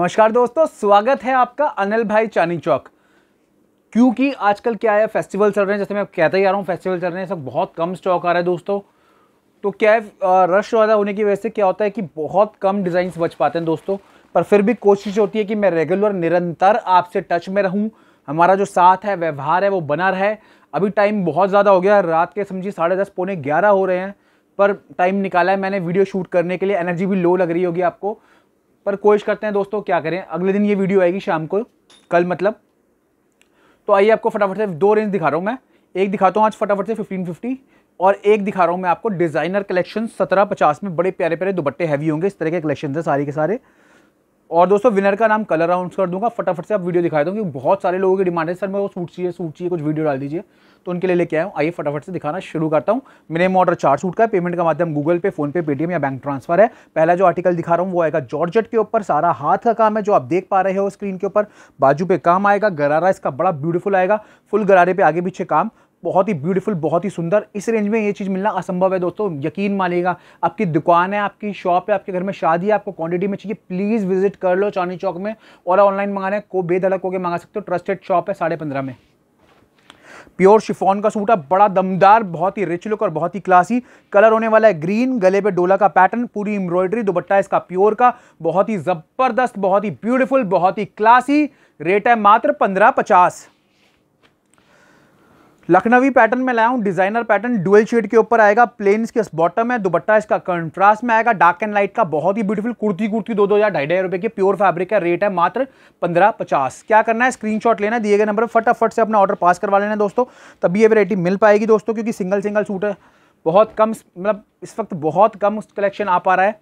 नमस्कार दोस्तों स्वागत है आपका अनिल भाई चानी चौक क्योंकि आजकल क्या है फेस्टिवल चल रहे हैं जैसे मैं कहता ही आ रहा हूँ फेस्टिवल चल रहे हैं सब बहुत कम स्टॉक आ रहा है दोस्तों तो क्या है रश ज़्यादा होने की वजह से क्या होता है कि बहुत कम डिज़ाइंस बच पाते हैं दोस्तों पर फिर भी कोशिश होती है कि मैं रेगुलर निरंतर आपसे टच में रहूँ हमारा जो साथ है व्यवहार है वो बना रहे अभी टाइम बहुत ज़्यादा हो गया रात के समझिए साढ़े दस पौने ग्यारह हो रहे हैं पर टाइम निकाला है मैंने वीडियो शूट करने के लिए एनर्जी भी लो लग रही होगी आपको पर कोशिश करते हैं दोस्तों क्या करें अगले दिन ये वीडियो आएगी शाम को कल मतलब तो आइए आपको फटाफट से दो रेंज दिखा रहा हूँ मैं एक दिखाता हूँ आज फटाफट से 1550 और एक दिखा रहा हूँ मैं आपको डिज़ाइनर कलेक्शन 1750 में बड़े प्यारे प्यारे दुपट्टे हैवी होंगे इस तरह के कलेक्शन है सारे के सारे और दोस्तों विनर का नाम कलर अनाउंस कर दूंगा फटाफट से आप वीडियो दिखा दूँ क्योंकि बहुत सारे लोगों की डिमांड है सर मैं वो सूट चाहिए सूट चाहिए कुछ वीडियो डाल दीजिए तो उनके लिए लेके आया हूँ आइए फटाफट से दिखाना शुरू करता हूँ मिनिमम ऑर्डर चार सूट का पेमेंट का माध्यम गूगल पे फोन पे पेटीएम या बैंक ट्रांसफर है पहला जो आर्टिकल दिखा रहा हूँ वो आएगा जॉर्जेट के ऊपर सारा हाथ का काम है जो आप देख पा रहे हो स्क्रीन के ऊपर बाजू पे काम आएगा गरारा इसका बड़ा ब्यूटीफुल आएगा फुल गरारे पे आगे पीछे काम बहुत ही ब्यूटीफुल बहुत ही सुंदर इस रेंज में ये चीज़ मिलना असंभव है दोस्तों यकीन मानिएगा आपकी दुकान है आपकी शॉप है आपके घर में शादी है आपको क्वांटिटी में चाहिए प्लीज़ विजिट कर लो चांदी चौक में और ऑनलाइन मंगाना है को बेधड़क होकर मंगा सकते हो ट्रस्टेड शॉप है साढ़े पंद्रह में प्योर शिफॉन का सूट है बड़ा दमदार बहुत ही रिच लुक और बहुत ही क्लासी कलर होने वाला है ग्रीन गले पे डोला का पैटर्न पूरी एम्ब्रॉयडरी दुपट्टा इसका प्योर का बहुत ही ज़बरदस्त बहुत ही ब्यूटीफुल बहुत ही क्लासी रेट है मात्र पंद्रह पचास लखनवी पैटर्न में लाया हूँ डिजाइनर पैटर्न डुअल शेड के ऊपर आएगा प्लेन के बॉटम है दुपट्टा इसका कंट्रास्ट में आएगा डार्क एंड लाइट का बहुत ही ब्यूटीफुल कुर्ती कुर्ती दो दो हज़ार ढाई ढाई रुपए की प्योर फैब्रिक का रेट है मात्र पंद्रह पचास क्या करना है स्क्रीनशॉट लेना दिए गए नंबर फटाफट से अपना ऑर्डर पास करवा लेना दोस्तों तभी ये वेरायटी मिल पाएगी दोस्तों क्योंकि सिंगल सिंगल सूट है बहुत कम मतलब इस वक्त बहुत कम कलेक्शन आ पा रहा है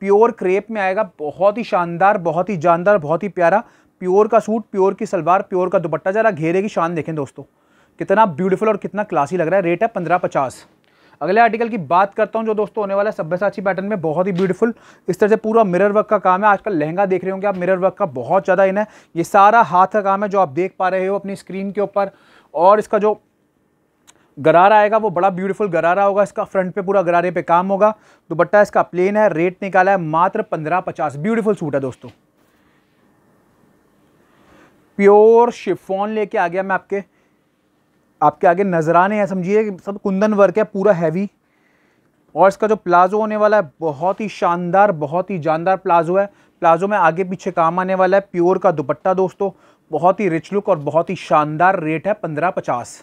प्योर क्रेप में आएगा बहुत ही शानदार बहुत ही जानदार बहुत ही प्यारा प्योर का सूट प्योर की सलवार प्योर का दुपट्टा ज़रा घेरे की शान देखें दोस्तों कितना ब्यूटीफुल और कितना क्लासी लग रहा है रेट है पंद्रह पचास अगले आर्टिकल की बात करता हूँ जो दोस्तों होने वाला है सभ्यसाची पैटर्न में बहुत ही ब्यूटीफुल इस तरह से पूरा मिरर वर्क का काम है आजकल लहंगा देख रहे होंगे आप मिरर वर्क का बहुत ज़्यादा इन है ये सारा हाथ का काम है जो आप देख पा रहे हो अपनी स्क्रीन के ऊपर और इसका जो गरारा आएगा वो बड़ा ब्यूटीफुल गरारा होगा इसका फ्रंट पे पूरा गरारे पे काम होगा दुपट्टा इसका प्लेन है रेट निकाला है मात्र पंद्रह पचास ब्यूटीफुल सूट है दोस्तों प्योर शिफॉन लेके आ गया मैं आपके आपके आगे नजराने हैं समझिए सब कुंदन वर्क है पूरा हैवी और इसका जो प्लाजो होने वाला है बहुत ही शानदार बहुत ही जानदार प्लाजो है प्लाजो में आगे पीछे काम आने वाला है प्योर का दुपट्टा दोस्तों बहुत ही रिच लुक और बहुत ही शानदार रेट है पंद्रह पचास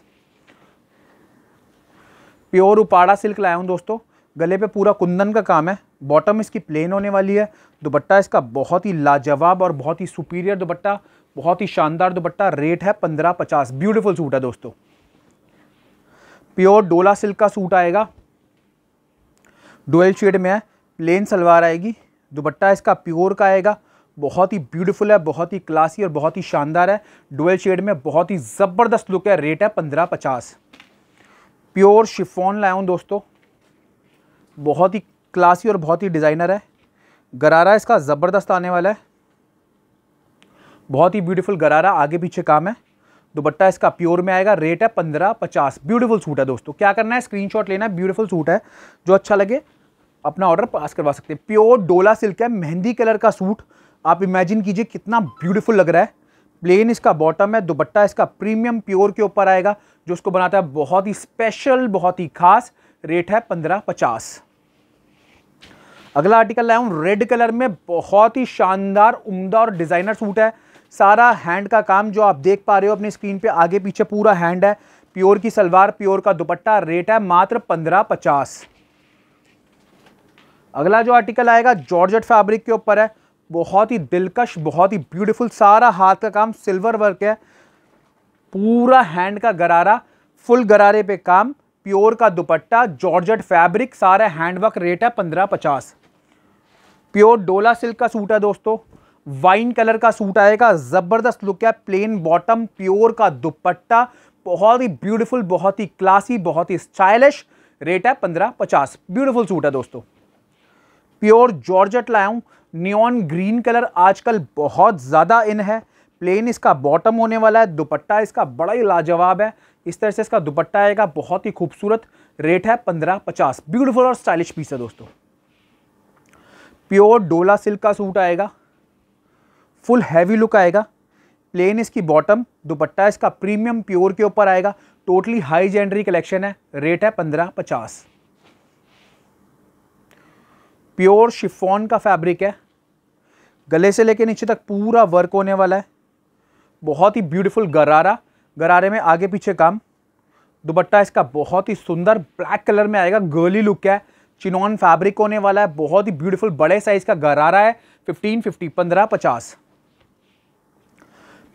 प्योर उपाड़ा सिल्क लाया हूँ दोस्तों गले पे पूरा कुंदन का काम है बॉटम इसकी प्लेन होने वाली है दुपट्टा इसका बहुत ही लाजवाब और बहुत ही सुपीरियर दुपट्टा बहुत ही शानदार दुपट्टा रेट है पंद्रह पचास ब्यूटीफुल सूट है दोस्तों प्योर डोला सिल्क का सूट आएगा डोल शेड में है प्लेन सलवार आएगी दुपट्टा इसका प्योर का आएगा बहुत ही ब्यूटीफुल है बहुत ही क्लासी और बहुत ही शानदार है डोल शेड में बहुत ही ज़बरदस्त लुक है रेट है पंद्रह पचास प्योर शिफोन लाया हूँ दोस्तों बहुत ही क्लासी और बहुत ही डिज़ाइनर है गरारा इसका ज़बरदस्त आने वाला है बहुत ही ब्यूटीफुल गरारा आगे पीछे काम है दुपट्टा इसका प्योर में आएगा रेट है पंद्रह पचास ब्यूटीफुल सूट है दोस्तों क्या करना है स्क्रीनशॉट लेना है ब्यूटीफुल सूट है जो अच्छा लगे अपना ऑर्डर पास करवा सकते हैं प्योर डोला सिल्क है मेहंदी कलर का सूट आप इमेजिन कीजिए कितना ब्यूटीफुल लग रहा है प्लेन इसका बॉटम है दुपट्टा इसका प्रीमियम प्योर के ऊपर आएगा जो उसको बनाता है बहुत ही स्पेशल बहुत ही खास रेट है पंद्रह पचास अगला आर्टिकल लाया हूँ रेड कलर में बहुत ही शानदार उमदा और डिज़ाइनर सूट है सारा हैंड का काम जो आप देख पा रहे हो अपने स्क्रीन पे आगे पीछे पूरा हैंड है प्योर की सलवार प्योर का दुपट्टा रेट है मात्र पंद्रह पचास अगला जो आर्टिकल आएगा जॉर्जेट फैब्रिक के ऊपर है बहुत ही दिलकश बहुत ही ब्यूटीफुल सारा हाथ का काम सिल्वर वर्क है पूरा हैंड का गरारा फुल गरारे पे काम प्योर का दुपट्टा जॉर्जेट फैब्रिक सारा हैंडवर्क रेट है पंद्रह पचास प्योर डोला सिल्क का सूट है दोस्तों वाइन कलर का सूट आएगा ज़बरदस्त लुक है प्लेन बॉटम प्योर का दुपट्टा बहुत ही ब्यूटीफुल बहुत ही क्लासी बहुत ही स्टाइलिश रेट है पंद्रह पचास ब्यूटीफुल सूट है दोस्तों प्योर जॉर्जेट लाया हूँ नियॉन ग्रीन कलर आजकल बहुत ज़्यादा इन है प्लेन इसका बॉटम होने वाला है दुपट्टा इसका बड़ा ही लाजवाब है इस तरह से इसका दुपट्टा आएगा बहुत ही खूबसूरत रेट है पंद्रह पचास ब्यूटीफुल और स्टाइलिश पीस है दोस्तों प्योर डोला सिल्क का सूट आएगा फुल हैवी लुक आएगा प्लेन इसकी बॉटम दुपट्टा इसका प्रीमियम प्योर के ऊपर आएगा टोटली हाई जेंडरी कलेक्शन है रेट है पंद्रह पचास प्योर शिफॉन का फैब्रिक है गले से लेके नीचे तक पूरा वर्क होने वाला है बहुत ही ब्यूटीफुल गरारा गरारे में आगे पीछे काम दुपट्टा इसका बहुत ही सुंदर ब्लैक कलर में आएगा गर्ली लुक है चिनॉन फैब्रिक होने वाला है बहुत ही ब्यूटीफुल बड़े साइज़ का गरारा है फिफ्टीन फिफ्टी पंद्रह पचास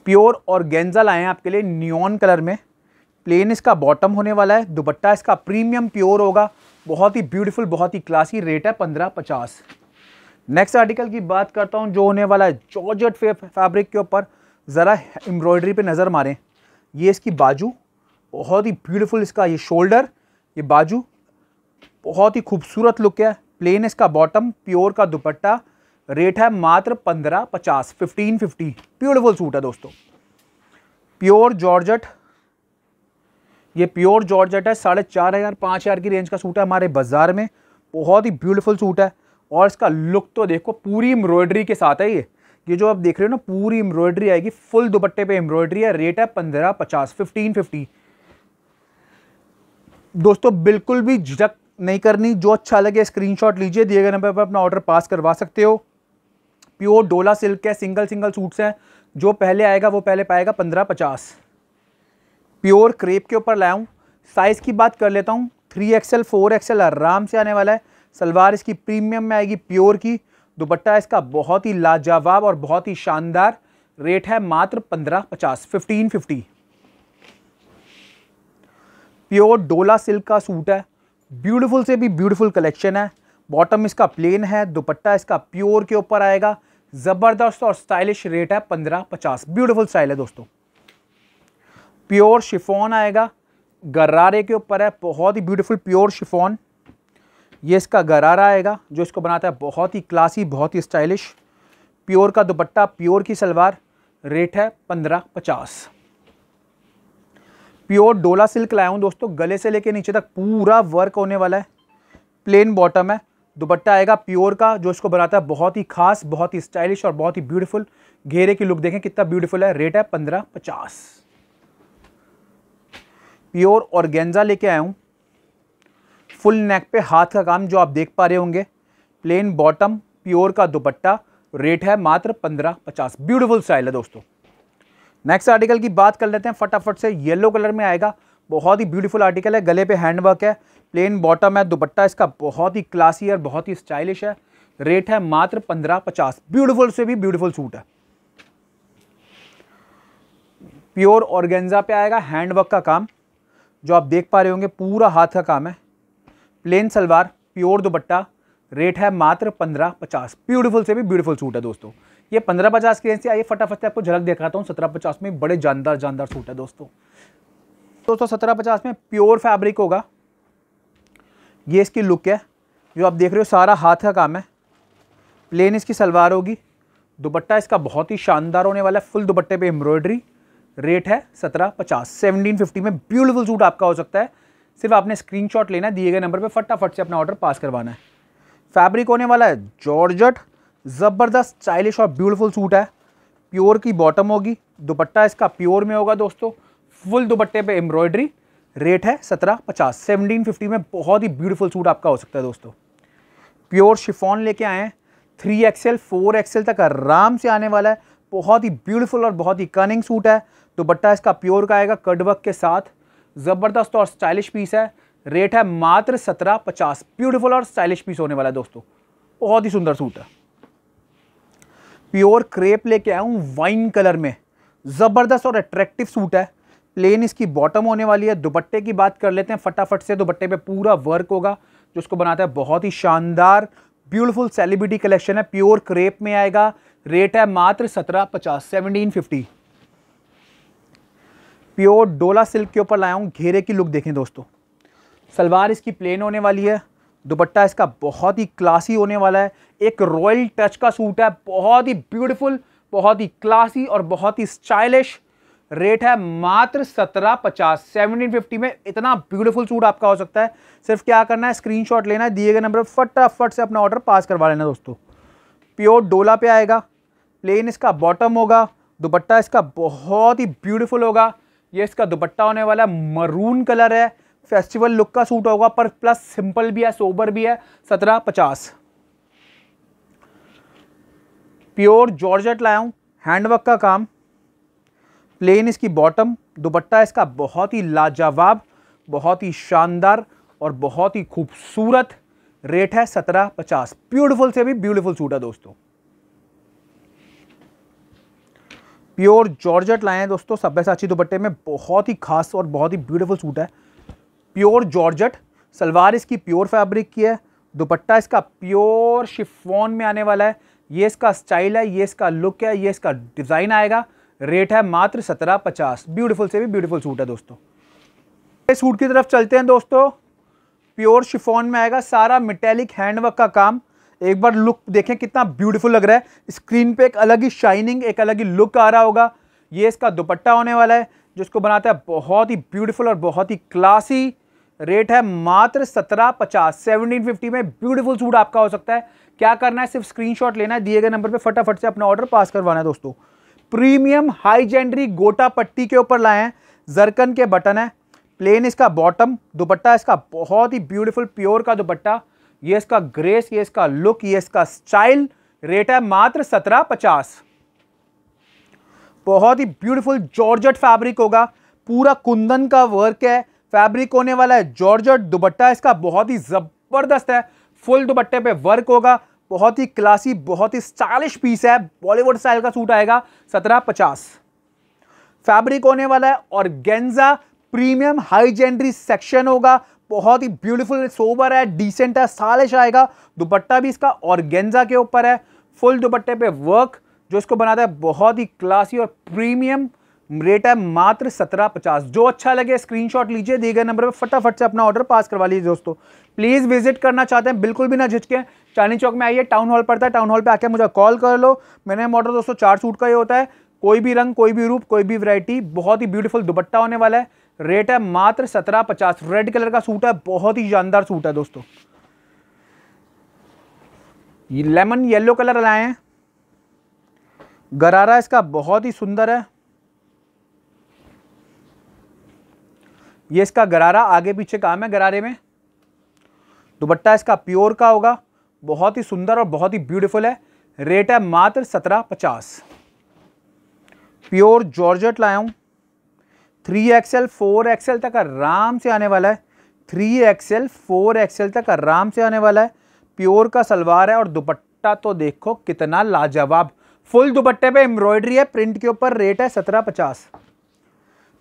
प्योर और गेंजा लाए हैं आपके लिए न्योन कलर में प्लेन इसका बॉटम होने वाला है दुपट्टा इसका प्रीमियम प्योर होगा बहुत ही ब्यूटीफुल बहुत ही क्लासी रेट है पंद्रह पचास नेक्स्ट आर्टिकल की बात करता हूँ जो होने वाला है जॉर्जट फैब्रिक के ऊपर ज़रा एम्ब्रॉयडरी पे नज़र मारें ये इसकी बाजू बहुत ही ब्यूटीफुल इसका ये शोल्डर ये बाजू बहुत ही खूबसूरत लुक है प्लेन इसका बॉटम प्योर का दुपट्टा रेट है मात्र पंद्रह पचास फिफ्टीन फिफ्टी ब्यूटिफुल सूट है दोस्तों प्योर जॉर्जट ये प्योर जॉर्जट है साढ़े चार हज़ार पाँच हज़ार की रेंज का सूट है हमारे बाज़ार में बहुत ही ब्यूटीफुल सूट है और इसका लुक तो देखो पूरी एम्ब्रॉयडरी के साथ है ये ये जो आप देख रहे हो ना पूरी एम्ब्रॉयडरी आएगी फुल दुपट्टे पे एम्ब्रॉयडरी है रेट है पंद्रह पचास फिफ्टीन फिफ्टी दोस्तों बिल्कुल भी झिझक नहीं करनी जो अच्छा लगे स्क्रीनशॉट लीजिए दिए गए नंबर पर अपना ऑर्डर पास करवा सकते हो प्योर डोला सिल्क के सिंगल सिंगल सूट्स हैं जो पहले आएगा वो पहले पाएगा पंद्रह पचास प्योर क्रेप के ऊपर लाया हूँ साइज़ की बात कर लेता हूँ थ्री एक्सएल फोर एक्सएल आराम से आने वाला है सलवार इसकी प्रीमियम में आएगी प्योर की दुपट्टा इसका बहुत ही लाजवाब और बहुत ही शानदार रेट है मात्र पंद्रह पचास फिफ्टीन फिफ्टी प्योर डोला सिल्क का सूट है ब्यूटीफुल से भी ब्यूटीफुल कलेक्शन है बॉटम इसका प्लेन है दुपट्टा इसका प्योर के ऊपर आएगा ज़बरदस्त और स्टाइलिश रेट है पंद्रह पचास ब्यूटिफुल स्टाइल है दोस्तों प्योर शिफोन आएगा गरारे के ऊपर है बहुत ही ब्यूटीफुल प्योर शिफोन ये इसका गरारा आएगा जो इसको बनाता है बहुत ही क्लासी बहुत ही स्टाइलिश प्योर का दुपट्टा प्योर की सलवार रेट है पंद्रह पचास प्योर डोला सिल्क लाया हूँ दोस्तों गले से लेके नीचे तक पूरा वर्क होने वाला है प्लेन बॉटम है दुपट्टा आएगा प्योर का जो इसको बनाता है बहुत ही खास बहुत ही स्टाइलिश और बहुत ही ब्यूटीफुल घेरे की लुक देखें कितना ब्यूटीफुल है रेट है पंद्रह पचास प्योर और गेंजा लेके आया हूँ फुल नेक पे हाथ का काम जो आप देख पा रहे होंगे प्लेन बॉटम प्योर का दुपट्टा रेट है मात्र पंद्रह पचास ब्यूटिफुल स्टाइल है दोस्तों नेक्स्ट आर्टिकल की बात कर लेते हैं फटाफट से येलो कलर में आएगा बहुत ही ब्यूटीफुल आर्टिकल है गले पे हैंडवर्क है प्लेन बॉटम है दुपट्टा इसका बहुत ही क्लासी और बहुत ही स्टाइलिश है रेट है मात्र पंद्रह पचास ब्यूटीफुल से भी ब्यूटीफुल सूट है प्योर ऑर्गेन्जा पे आएगा हैंडवर्क का काम जो आप देख पा रहे होंगे पूरा हाथ का काम है plain salwar pure dupatta rate है मात्र पंद्रह पचास ब्यूटीफुल से भी ब्यूटीफुल सूट है दोस्तों ये पंद्रह पचास की रेंज से आइए फटाफट से आपको झलक दिखाता हूँ सत्रह पचास में बड़े जानदार जानदार सूट है दोस्तों दोस्तों सत्रह पचास में प्योर फैब्रिक होगा ये इसकी लुक है जो आप देख रहे हो सारा हाथ का काम है प्लेन इसकी सलवार होगी दुपट्टा इसका बहुत ही शानदार होने वाला है फुल दुपट्टे पे एम्ब्रॉयडरी रेट है सत्रह पचास सेवनटीन फिफ्टी में ब्यूटीफुल सूट आपका हो सकता है सिर्फ आपने स्क्रीनशॉट लेना है दिए गए नंबर पे फटाफट से अपना ऑर्डर पास करवाना है फैब्रिक होने वाला है जॉर्जट ज़बरदस्त स्टाइलिश और ब्यूटीफुल सूट है प्योर की बॉटम होगी दुपट्टा इसका प्योर में होगा दोस्तों फुल दुपट्टे पे एम्ब्रॉयडरी रेट है सत्रह पचास सेवनटीन फिफ्टी में बहुत ही ब्यूटीफुल सूट आपका हो सकता है दोस्तों प्योर शिफॉन लेके आए हैं थ्री एक्सएल फोर एक्सएल तक आराम से आने वाला है बहुत ही ब्यूटीफुल और बहुत ही कनिंग सूट है दुपट्टा तो इसका प्योर का आएगा कटवर्क के साथ ज़बरदस्त और स्टाइलिश पीस है रेट है मात्र सत्रह पचास ब्यूटीफुल और स्टाइलिश पीस होने वाला है दोस्तों बहुत ही सुंदर सूट है प्योर क्रेप लेके आया हूँ वाइन कलर में ज़बरदस्त और अट्रैक्टिव सूट है प्लेन इसकी बॉटम होने वाली है दुपट्टे की बात कर लेते हैं फटाफट से दुपट्टे पे पूरा वर्क होगा जो उसको बनाता है बहुत ही शानदार ब्यूटीफुल सेलिब्रिटी कलेक्शन है प्योर क्रेप में आएगा रेट है मात्र सत्रह पचास सेवनटीन फिफ्टी प्योर डोला सिल्क के ऊपर लाया हूँ घेरे की लुक देखें दोस्तों सलवार इसकी प्लेन होने वाली है दुपट्टा इसका बहुत ही क्लासी होने वाला है एक रॉयल टच का सूट है बहुत ही ब्यूटिफुल बहुत ही क्लासी और बहुत ही स्टाइलिश रेट है मात्र सत्रह पचास सेवनटीन फिफ्टी में इतना ब्यूटीफुल सूट आपका हो सकता है सिर्फ क्या करना है स्क्रीनशॉट लेना है दिए गए नंबर फटाफट से अपना ऑर्डर पास करवा लेना दोस्तों प्योर डोला पे आएगा प्लेन इसका बॉटम होगा दुपट्टा इसका बहुत ही ब्यूटीफुल होगा ये इसका दुपट्टा होने वाला मरून कलर है फेस्टिवल लुक का सूट होगा पर प्लस सिंपल भी है सोबर भी है सत्रह पचास प्योर जॉर्जेट लाया हूँ हैंडवर्क का काम प्लेन इसकी बॉटम दुपट्टा इसका बहुत ही लाजवाब बहुत ही शानदार और बहुत ही खूबसूरत रेट है सत्रह पचास ब्यूटिफुल से भी ब्यूटिफुल सूट है दोस्तों प्योर जॉर्जेट लाए हैं दोस्तों सभ्यसाची दुपट्टे में बहुत ही खास और बहुत ही ब्यूटीफुल सूट है प्योर जॉर्जट सलवार इसकी प्योर फैब्रिक की है दुपट्टा इसका प्योर शिफोन में आने वाला है ये इसका स्टाइल है ये इसका लुक है ये इसका डिज़ाइन आएगा रेट है मात्र सत्रह पचास ब्यूटीफुल से भी ब्यूटीफुल सूट है दोस्तों इस सूट की तरफ चलते हैं दोस्तों प्योर शिफोन में आएगा सारा मिटेलिक हैंडवर्क का काम एक बार लुक देखें कितना ब्यूटीफुल लग रहा है स्क्रीन पे एक अलग ही शाइनिंग एक अलग ही लुक आ रहा होगा ये इसका दुपट्टा होने वाला है जिसको बनाता है बहुत ही ब्यूटीफुल और बहुत ही क्लासी रेट है मात्र सत्रह पचास सेवनटीन फिफ्टी में ब्यूटीफुल सूट आपका हो सकता है क्या करना है सिर्फ स्क्रीनशॉट लेना है दिए गए नंबर पे फटाफट से अपना ऑर्डर पास करवाना है दोस्तों प्रीमियम हाई गोटा पट्टी के ऊपर लाए हैं जरकन के बटन है प्लेन इसका बॉटम दुपट्टा इसका बहुत ही ब्यूटीफुल प्योर का दुपट्टा ये इसका ग्रेस ये इसका लुक ये इसका स्टाइल रेट है मात्र सत्रह पचास बहुत ही ब्यूटीफुल जॉर्जट फैब्रिक होगा पूरा कुंदन का वर्क है फैब्रिक होने वाला है जॉर्जट दुपट्टा इसका बहुत ही ज़बरदस्त है फुल दुपट्टे पे वर्क होगा बहुत ही क्लासी बहुत ही स्टाइलिश पीस है बॉलीवुड स्टाइल का सूट आएगा सत्रह पचास फैब्रिक होने वाला है और गेंजा प्रीमियम हाई सेक्शन होगा बहुत ही ब्यूटीफुल सोबर है डिसेंट है स्टाइलिश आएगा दुपट्टा भी इसका और गेंजा के ऊपर है फुल दुपट्टे पे वर्क जो इसको बनाता है बहुत ही क्लासी और प्रीमियम रेट है मात्र सत्रह पचास जो अच्छा लगे स्क्रीनशॉट लीजिए दिए गए नंबर पर फटाफट से अपना ऑर्डर पास करवा लीजिए दोस्तों प्लीज़ विजिट करना चाहते हैं बिल्कुल भी ना झिझके चांदी चौक में आइए टाउन हॉल पड़ता है टाउन हॉल पे आके मुझे कॉल कर लो मैंने ऑर्डर दोस्तों चार सूट का ही होता है कोई भी रंग कोई भी रूप कोई भी वरायटी बहुत ही ब्यूटीफुल दुपट्टा होने वाला है रेट है मात्र सत्रह पचास रेड कलर का सूट है बहुत ही शानदार सूट है दोस्तों ये लेमन येलो कलर लाए हैं गरारा इसका बहुत ही सुंदर है ये इसका गरारा आगे पीछे काम है गरारे में दुपट्टा इसका प्योर का होगा बहुत ही सुंदर और बहुत ही ब्यूटीफुल है रेट है मात्र सत्रह पचास प्योर जॉर्जेट लाया हूँ थ्री एक्सएल फोर एक्सएल तक आराम से आने वाला है थ्री एक्सएल फोर एक्सएल तक आराम से आने वाला है प्योर का सलवार है और दुपट्टा तो देखो कितना लाजवाब फुल दुपट्टे पे एम्ब्रॉयडरी है प्रिंट के ऊपर रेट है सत्रह पचास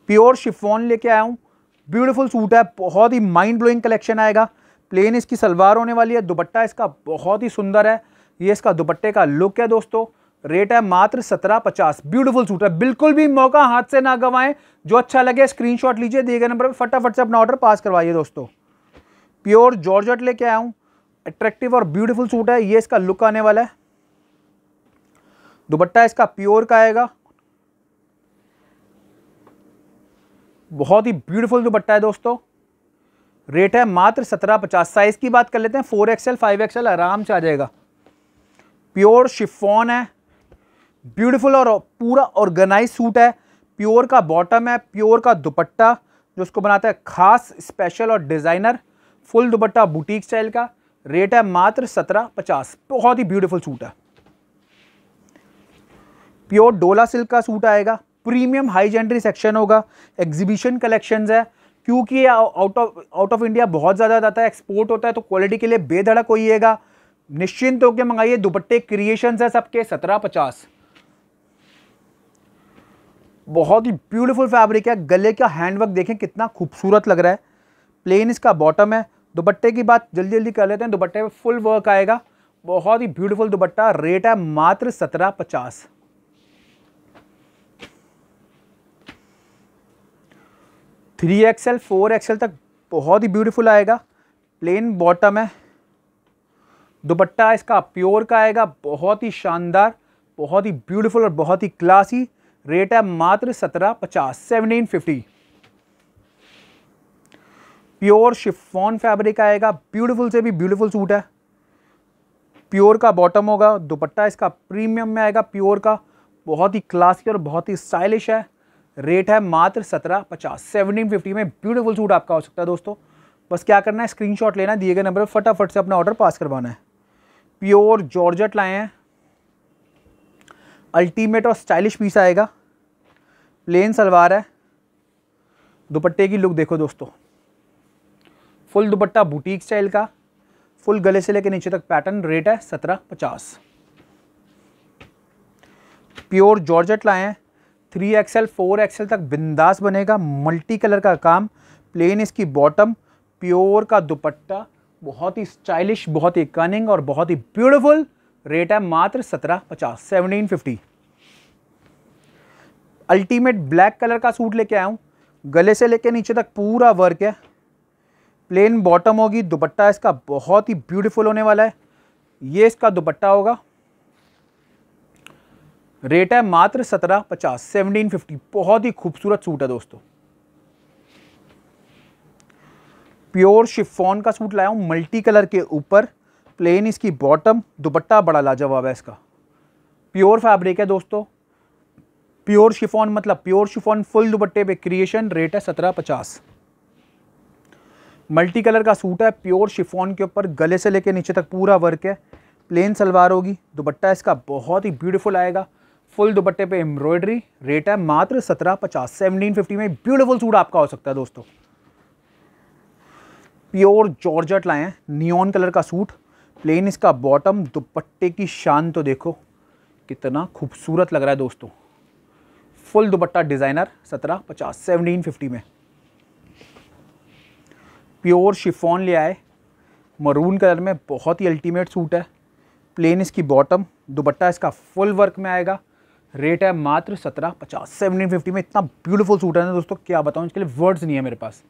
प्योर शिफोन लेके आया हूँ ब्यूटीफुल सूट है बहुत ही माइंड ब्लोइंग कलेक्शन आएगा प्लेन इसकी सलवार होने वाली है दुपट्टा इसका बहुत ही सुंदर है ये इसका दुपट्टे का लुक है दोस्तों रेट है मात्र सत्रह पचास ब्यूटीफुल सूट है बिल्कुल भी मौका हाथ से ना गंवाएं जो अच्छा लगे स्क्रीनशॉट लीजिए दिए गए नंबर पर फटाफट से अपना ऑर्डर पास करवाइए दोस्तों प्योर जॉर्जट लेके आया हूँ अट्रैक्टिव और ब्यूटीफुल सूट है ये इसका लुक आने वाला है दुपट्टा इसका प्योर का आएगा बहुत ही ब्यूटीफुल दुपट्टा है दोस्तों रेट है मात्र सत्रह पचास साइज़ की बात कर लेते हैं फोर एक्सएल फाइव एक्सएल आराम से आ जाएगा प्योर शिफॉन है ब्यूटीफुल और पूरा ऑर्गेनाइज सूट है प्योर का बॉटम है प्योर का दुपट्टा जो उसको बनाता है खास स्पेशल और designer full dupatta boutique style का रेट है मात्र सत्रह पचास बहुत ही ब्यूटीफुल सूट है प्योर डोला सिल्क का सूट आएगा प्रीमियम हाई जेंडरी सेक्शन होगा एग्जीबिशन कलेक्शन है क्योंकि ये out of out of India बहुत ज़्यादा जाता है एक्सपोर्ट होता है तो क्वालिटी के लिए बेधड़क होइएगा निश्चिंत होकर मंगाइए दुपट्टे क्रिएशन है सबके सत्रह पचास बहुत ही ब्यूटीफुल फैब्रिक है गले का हैंडवर्क देखें कितना खूबसूरत लग रहा है प्लेन इसका बॉटम है दुपट्टे की बात जल्दी जल्दी कर लेते हैं दुपट्टे में फुल वर्क आएगा बहुत ही ब्यूटीफुल दुपट्टा रेट है मात्र सत्रह पचास थ्री एक्सएल फोर एक्सएल तक बहुत ही ब्यूटीफुल आएगा प्लेन बॉटम है दुपट्टा इसका प्योर का आएगा बहुत ही शानदार बहुत ही ब्यूटीफुल और बहुत ही क्लासी रेट है मात्र सत्रह पचास seventeen fifty pure chiffon fabric आएगा ब्यूटीफुल से भी ब्यूटीफुल सूट है प्योर का बॉटम होगा दुपट्टा इसका प्रीमियम में आएगा प्योर का बहुत ही क्लासी और बहुत ही स्टाइलिश है रेट है मात्र सत्रह पचास सेवनटीन फिफ्टी में ब्यूटीफुल सूट आपका हो सकता है दोस्तों बस क्या करना है स्क्रीनशॉट लेना दिए गए नंबर पर फटाफट से अपना ऑर्डर पास करवाना है प्योर जॉर्जट लाए हैं अल्टीमेट और स्टाइलिश पीस आएगा प्लेन सलवार है दुपट्टे की लुक देखो दोस्तों फुल दुपट्टा बुटीक स्टाइल का फुल गले से लेकर नीचे तक पैटर्न रेट है सत्रह पचास प्योर जॉर्जट लाए हैं थ्री एक्सएल फोर एक्सएल तक बिंदास बनेगा मल्टी कलर का काम प्लेन इसकी बॉटम प्योर का दुपट्टा बहुत ही स्टाइलिश बहुत ही कनिंग और बहुत ही ब्यूटिफुल रेट है मात्र सत्रह पचास seventeen fifty ultimate black colour का सूट लेके आया हूँ गले से लेके नीचे तक पूरा वर्क है प्लेन बॉटम होगी दुपट्टा इसका बहुत ही ब्यूटीफुल होने वाला है ये इसका दुपट्टा होगा रेट है मात्र सत्रह पचास सेवनटीन फिफ्टी बहुत ही खूबसूरत सूट है दोस्तों प्योर शिफोन का सूट लाया हूँ मल्टी कलर के ऊपर प्लेन इसकी बॉटम दुपट्टा बड़ा लाजवाब है इसका प्योर फैब्रिक है दोस्तों प्योर शिफोन मतलब प्योर शिफोन फुल दुपट्टे पे क्रिएशन रेट है सत्रह पचास मल्टी कलर का सूट है प्योर शिफोन के ऊपर गले से लेके नीचे तक पूरा वर्क है प्लेन सलवार होगी दुपट्टा इसका बहुत ही ब्यूटीफुल आएगा फुल दुपट्टे पे एम्ब्रॉयडरी रेट है मात्र सत्रह पचास सेवनटीन फिफ्टी में ब्यूटीफुल सूट आपका हो सकता है दोस्तों प्योर जॉर्जट लाए हैं नियॉन कलर का सूट प्लेन इसका बॉटम दुपट्टे की शान तो देखो कितना खूबसूरत लग रहा है दोस्तों फुल दुपट्टा डिज़ाइनर सत्रह पचास सेवनटीन फिफ्टी में प्योर शिफॉन ले आए मरून कलर में बहुत ही अल्टीमेट सूट है प्लेन इसकी बॉटम दुपट्टा इसका फुल वर्क में आएगा रेट है मात्र सत्रह पचास सेवनटीन फिफ्टी में इतना ब्यूटीफुल सूट है ना दोस्तों क्या बताऊँ इसके लिए वर्ड्स नहीं है मेरे पास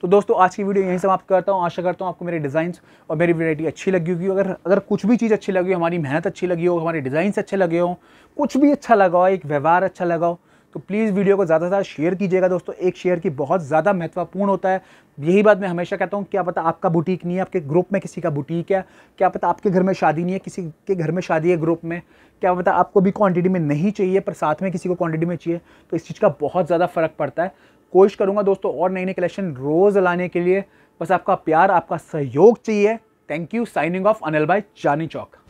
तो दोस्तों आज की वीडियो यहीं समाप्त करता हूँ आशा करता हूँ आपको मेरे डिज़ाइंस और मेरी वैरायटी अच्छी लगी होगी अगर अगर कुछ भी चीज़ अच्छी लगी हो हमारी मेहनत अच्छी लगी हो हमारे डिज़ाइंस अच्छे लगे हो कुछ भी अच्छा लगा हो एक व्यवहार अच्छा लगा हो तो प्लीज़ वीडियो को ज़्यादा से ज़्यादा शेयर कीजिएगा दोस्तों एक शेयर की बहुत ज़्यादा महत्वपूर्ण होता है यही बात मैं हमेशा कहता हूँ क्या पता आपका बुटीक नहीं है आपके ग्रुप में किसी का बुटीक है क्या पता आपके घर में शादी नहीं है किसी के घर में शादी है ग्रुप में क्या पता आपको भी क्वांटिटी में नहीं चाहिए पर साथ में किसी को क्वांटिटी में चाहिए तो इस चीज़ का बहुत ज़्यादा फ़र्क पड़ता है कोशिश करूँगा दोस्तों और नए नए कलेक्शन रोज़ लाने के लिए बस आपका प्यार आपका सहयोग चाहिए thank you signing off Anil भाई चानी चौक